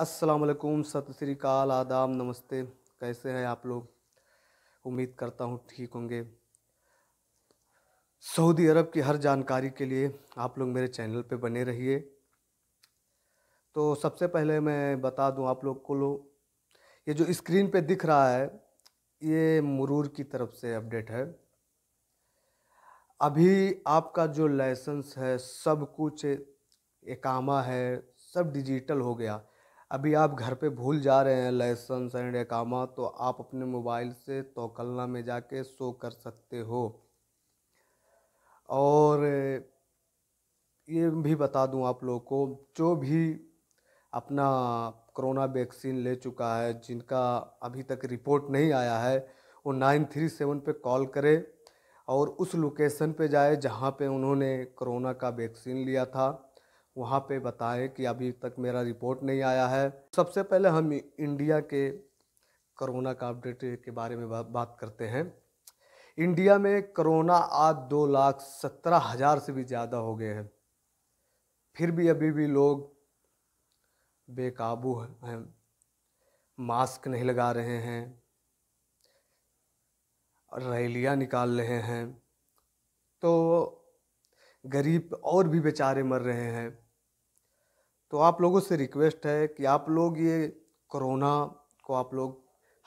असलकुम सत श्रीकाल आदाब नमस्ते कैसे हैं आप लोग उम्मीद करता हूँ ठीक होंगे सऊदी अरब की हर जानकारी के लिए आप लोग मेरे चैनल पे बने रहिए तो सबसे पहले मैं बता दूं आप लोग को लो ये जो स्क्रीन पे दिख रहा है ये मुरूर की तरफ से अपडेट है अभी आपका जो लाइसेंस है सब कुछ एकामा है सब डिजिटल हो गया अभी आप घर पे भूल जा रहे हैं लाइसेंस एंड एकामा तो आप अपने मोबाइल से तोकलना में जाके शो कर सकते हो और ये भी बता दूं आप लोगों को जो भी अपना कोरोना वैक्सीन ले चुका है जिनका अभी तक रिपोर्ट नहीं आया है वो नाइन थ्री सेवन पर कॉल करे और उस लोकेशन पे जाए जहाँ पे उन्होंने कोरोना का वैक्सीन लिया था वहाँ पे बताएं कि अभी तक मेरा रिपोर्ट नहीं आया है सबसे पहले हम इंडिया के कोरोना का अपडेट के बारे में बात करते हैं इंडिया में कोरोना आज दो लाख सत्रह हज़ार से भी ज़्यादा हो गए हैं फिर भी अभी भी लोग बेकाबू हैं मास्क नहीं लगा रहे हैं रैलियाँ निकाल रहे हैं तो गरीब और भी बेचारे मर रहे हैं तो आप लोगों से रिक्वेस्ट है कि आप लोग ये कोरोना को आप लोग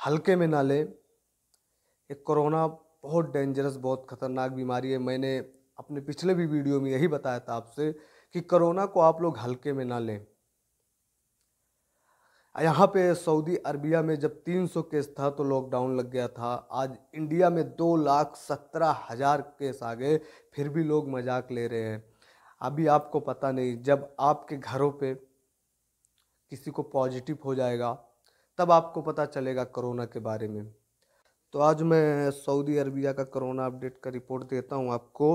हल्के में ना लें ये कोरोना बहुत डेंजरस बहुत ख़तरनाक बीमारी है मैंने अपने पिछले भी वीडियो में यही बताया था आपसे कि कोरोना को आप लोग हल्के में ना लें यहाँ पे सऊदी अरबिया में जब 300 केस था तो लॉकडाउन लग गया था आज इंडिया में दो लाख सत्रह हज़ार केस आ गए फिर भी लोग मजाक ले रहे हैं अभी आपको पता नहीं जब आपके घरों पे किसी को पॉजिटिव हो जाएगा तब आपको पता चलेगा कोरोना के बारे में तो आज मैं सऊदी अरबिया का कोरोना अपडेट का रिपोर्ट देता हूं आपको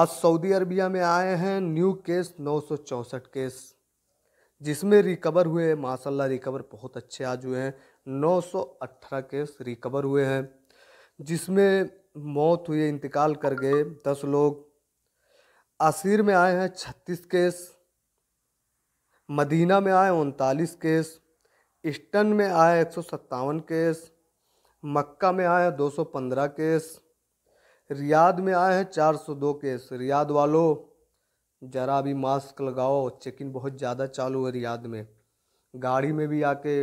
आज सऊदी अरबिया में आए हैं न्यू केस नौ केस जिसमें रिकवर हुए माशाल्लाह रिकवर बहुत अच्छे आज हुए हैं 918 केस रिकवर हुए हैं जिसमें मौत हुई इंतकाल कर गए दस लोग आसिर में आए हैं छत्तीस केस मदीना में आए उनतालीस केस ईस्टर्न में आए एक केस मक्का में आए 215 केस रियाद में आए हैं 402 केस रियाद वालों ज़रा भी मास्क लगाओ चेकिंग बहुत ज़्यादा चालू है रियाद में गाड़ी में भी आके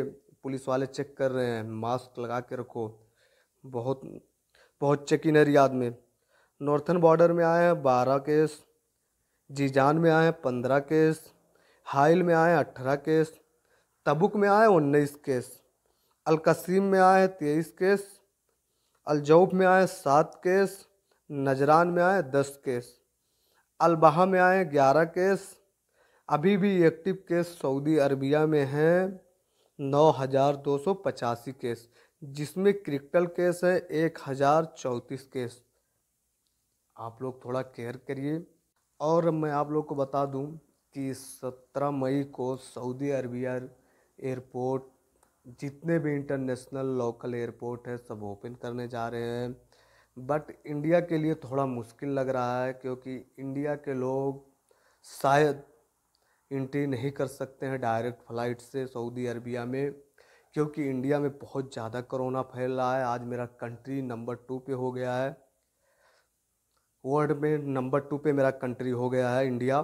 पुलिस वाले चेक कर रहे हैं मास्क लगा के रखो बहुत बहुत चेकिंग है रियाद में नॉर्थन बॉर्डर में आए हैं बारह केस जीजान में आए पंद्रह केस हाइल में आए अट्ठारह केस तबुक में आए उन्नीस केस अलकसीम में आए तेईस केस अलजौफ में आए सात केस नजरान में आए दस केस अलबाह में आए ग्यारह केस अभी भी एक्टिव केस सऊदी अरबिया में हैं नौ हज़ार दो सौ पचासी केस जिसमें क्रिकल केस है एक हज़ार चौंतीस केस आप लोग थोड़ा केयर करिए और मैं आप लोग को बता दूं कि सत्रह मई को सऊदी अरबिया एयरपोर्ट जितने भी इंटरनेशनल लोकल एयरपोर्ट है सब ओपन करने जा रहे हैं बट इंडिया के लिए थोड़ा मुश्किल लग रहा है क्योंकि इंडिया के लोग शायद इंट्री नहीं कर सकते हैं डायरेक्ट फ्लाइट से सऊदी अरबिया में क्योंकि इंडिया में बहुत ज़्यादा कोरोना फैल रहा है आज मेरा कंट्री नंबर टू पे हो गया है वर्ल्ड में नंबर टू पे मेरा कंट्री हो गया है इंडिया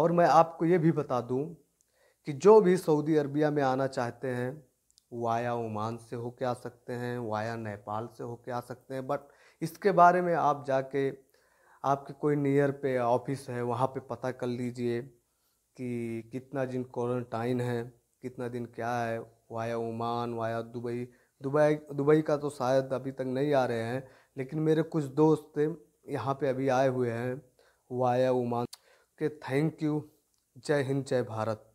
और मैं आपको ये भी बता दूं कि जो भी सऊदी अरबिया में आना चाहते हैं वाया ओमान से होके आ सकते हैं वाया नेपाल से होके आ सकते हैं बट इसके बारे में आप जाके आपके कोई नियर पे ऑफिस है वहाँ पे पता कर लीजिए कि कितना दिन क्वारंटाइन है कितना दिन क्या है via Oman via Dubai Dubai Dubai का तो शायद अभी तक नहीं आ रहे हैं लेकिन मेरे कुछ दोस्त यहाँ पे अभी आए हुए हैं वाया उमान के थैंक यू जय हिंद जय भारत